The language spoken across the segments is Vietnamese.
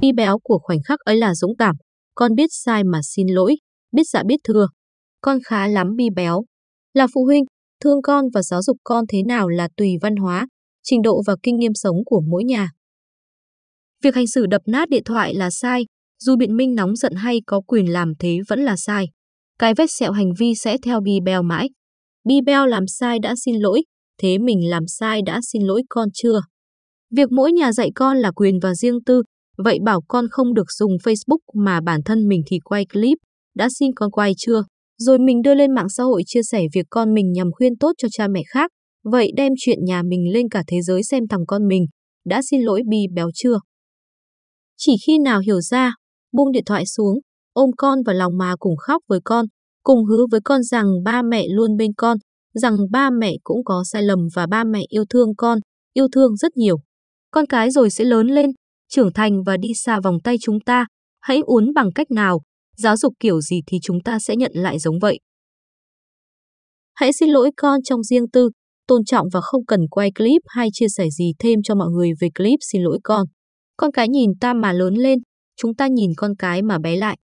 Y béo của khoảnh khắc ấy là dũng cảm, con biết sai mà xin lỗi, biết dạ biết thừa. Con khá lắm bi béo. Là phụ huynh, thương con và giáo dục con thế nào là tùy văn hóa, trình độ và kinh nghiệm sống của mỗi nhà. Việc hành xử đập nát điện thoại là sai, dù biện minh nóng giận hay có quyền làm thế vẫn là sai. Cái vết sẹo hành vi sẽ theo bi béo mãi. Bi béo làm sai đã xin lỗi, thế mình làm sai đã xin lỗi con chưa? Việc mỗi nhà dạy con là quyền và riêng tư, Vậy bảo con không được dùng Facebook mà bản thân mình thì quay clip, đã xin con quay chưa? Rồi mình đưa lên mạng xã hội chia sẻ việc con mình nhằm khuyên tốt cho cha mẹ khác. Vậy đem chuyện nhà mình lên cả thế giới xem thằng con mình, đã xin lỗi bì béo chưa? Chỉ khi nào hiểu ra, buông điện thoại xuống, ôm con vào lòng mà cùng khóc với con, cùng hứa với con rằng ba mẹ luôn bên con, rằng ba mẹ cũng có sai lầm và ba mẹ yêu thương con, yêu thương rất nhiều. Con cái rồi sẽ lớn lên, trưởng thành và đi xa vòng tay chúng ta, hãy uốn bằng cách nào, giáo dục kiểu gì thì chúng ta sẽ nhận lại giống vậy. Hãy xin lỗi con trong riêng tư, tôn trọng và không cần quay clip hay chia sẻ gì thêm cho mọi người về clip xin lỗi con. Con cái nhìn ta mà lớn lên, chúng ta nhìn con cái mà bé lại.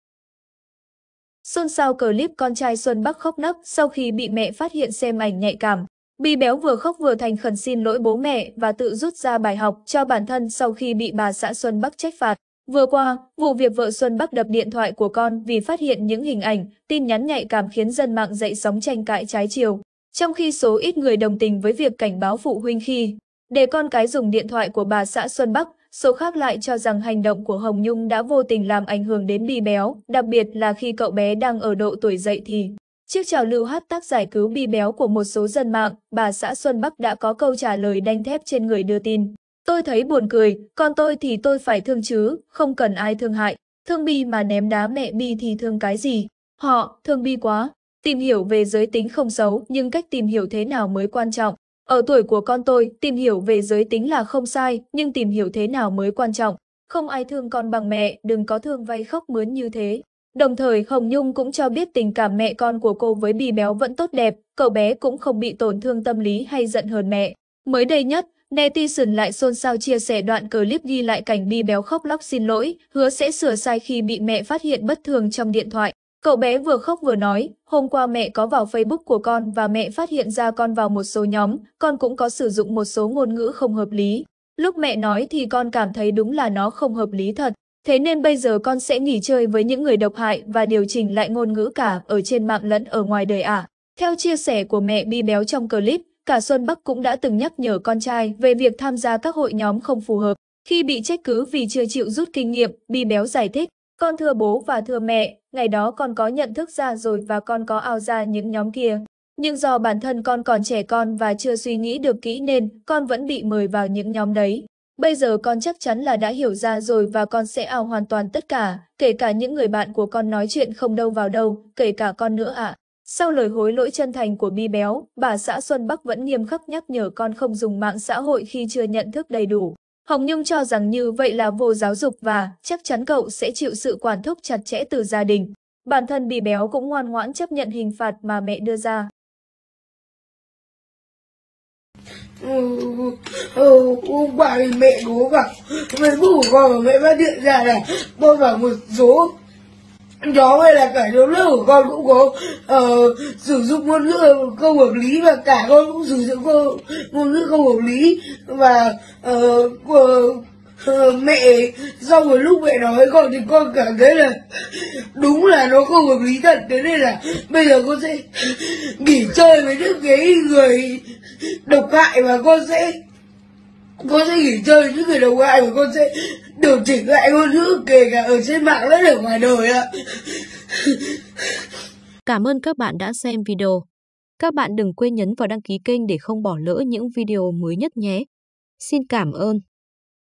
xuân sau clip con trai Xuân Bắc khóc nấc sau khi bị mẹ phát hiện xem ảnh nhạy cảm, Bi béo vừa khóc vừa thành khẩn xin lỗi bố mẹ và tự rút ra bài học cho bản thân sau khi bị bà xã Xuân Bắc trách phạt. Vừa qua, vụ việc vợ Xuân Bắc đập điện thoại của con vì phát hiện những hình ảnh, tin nhắn nhạy cảm khiến dân mạng dậy sóng tranh cãi trái chiều. Trong khi số ít người đồng tình với việc cảnh báo phụ huynh khi để con cái dùng điện thoại của bà xã Xuân Bắc, số khác lại cho rằng hành động của Hồng Nhung đã vô tình làm ảnh hưởng đến Bi béo, đặc biệt là khi cậu bé đang ở độ tuổi dậy thì. Trước trào lưu hát tác giải cứu bi béo của một số dân mạng, bà xã Xuân Bắc đã có câu trả lời đanh thép trên người đưa tin. Tôi thấy buồn cười, còn tôi thì tôi phải thương chứ, không cần ai thương hại. Thương bi mà ném đá mẹ bi thì thương cái gì? Họ, thương bi quá. Tìm hiểu về giới tính không xấu, nhưng cách tìm hiểu thế nào mới quan trọng. Ở tuổi của con tôi, tìm hiểu về giới tính là không sai, nhưng tìm hiểu thế nào mới quan trọng. Không ai thương con bằng mẹ, đừng có thương vay khóc mướn như thế. Đồng thời Hồng Nhung cũng cho biết tình cảm mẹ con của cô với Bì Béo vẫn tốt đẹp, cậu bé cũng không bị tổn thương tâm lý hay giận hờn mẹ. Mới đây nhất, netizen lại xôn xao chia sẻ đoạn clip ghi lại cảnh Bì Béo khóc lóc xin lỗi, hứa sẽ sửa sai khi bị mẹ phát hiện bất thường trong điện thoại. Cậu bé vừa khóc vừa nói, hôm qua mẹ có vào Facebook của con và mẹ phát hiện ra con vào một số nhóm, con cũng có sử dụng một số ngôn ngữ không hợp lý. Lúc mẹ nói thì con cảm thấy đúng là nó không hợp lý thật, Thế nên bây giờ con sẽ nghỉ chơi với những người độc hại và điều chỉnh lại ngôn ngữ cả ở trên mạng lẫn ở ngoài đời ả. À. Theo chia sẻ của mẹ Bi Béo trong clip, cả Xuân Bắc cũng đã từng nhắc nhở con trai về việc tham gia các hội nhóm không phù hợp. Khi bị trách cứ vì chưa chịu rút kinh nghiệm, Bi Béo giải thích, con thưa bố và thưa mẹ, ngày đó con có nhận thức ra rồi và con có ao ra những nhóm kia. Nhưng do bản thân con còn trẻ con và chưa suy nghĩ được kỹ nên con vẫn bị mời vào những nhóm đấy. Bây giờ con chắc chắn là đã hiểu ra rồi và con sẽ ảo hoàn toàn tất cả, kể cả những người bạn của con nói chuyện không đâu vào đâu, kể cả con nữa ạ. À. Sau lời hối lỗi chân thành của Bi Béo, bà xã Xuân Bắc vẫn nghiêm khắc nhắc nhở con không dùng mạng xã hội khi chưa nhận thức đầy đủ. Hồng Nhung cho rằng như vậy là vô giáo dục và chắc chắn cậu sẽ chịu sự quản thúc chặt chẽ từ gia đình. Bản thân Bi Béo cũng ngoan ngoãn chấp nhận hình phạt mà mẹ đưa ra. ừ, ờ, hôm mẹ bố vào mẹ bố vào mẹ phát hiện ra là bố vào một số đó hay là cả nhóm lớp của con cũng có uh, sử dụng ngôn ngữ không hợp lý và cả con cũng sử dụng ngôn ngữ không hợp lý và uh Ờ, mẹ sau một lúc mẹ nói con thì con cảm thấy là đúng là nó không hợp lý thật thế nên là bây giờ con sẽ nghỉ chơi với những cái người độc hại và con sẽ con sẽ nghỉ chơi với những người độc hại và con sẽ điều chỉnh lại ngôn ngữ kể cả ở trên mạng lẫn ở ngoài đời ạ cảm ơn các bạn đã xem video các bạn đừng quên nhấn vào đăng ký kênh để không bỏ lỡ những video mới nhất nhé xin cảm ơn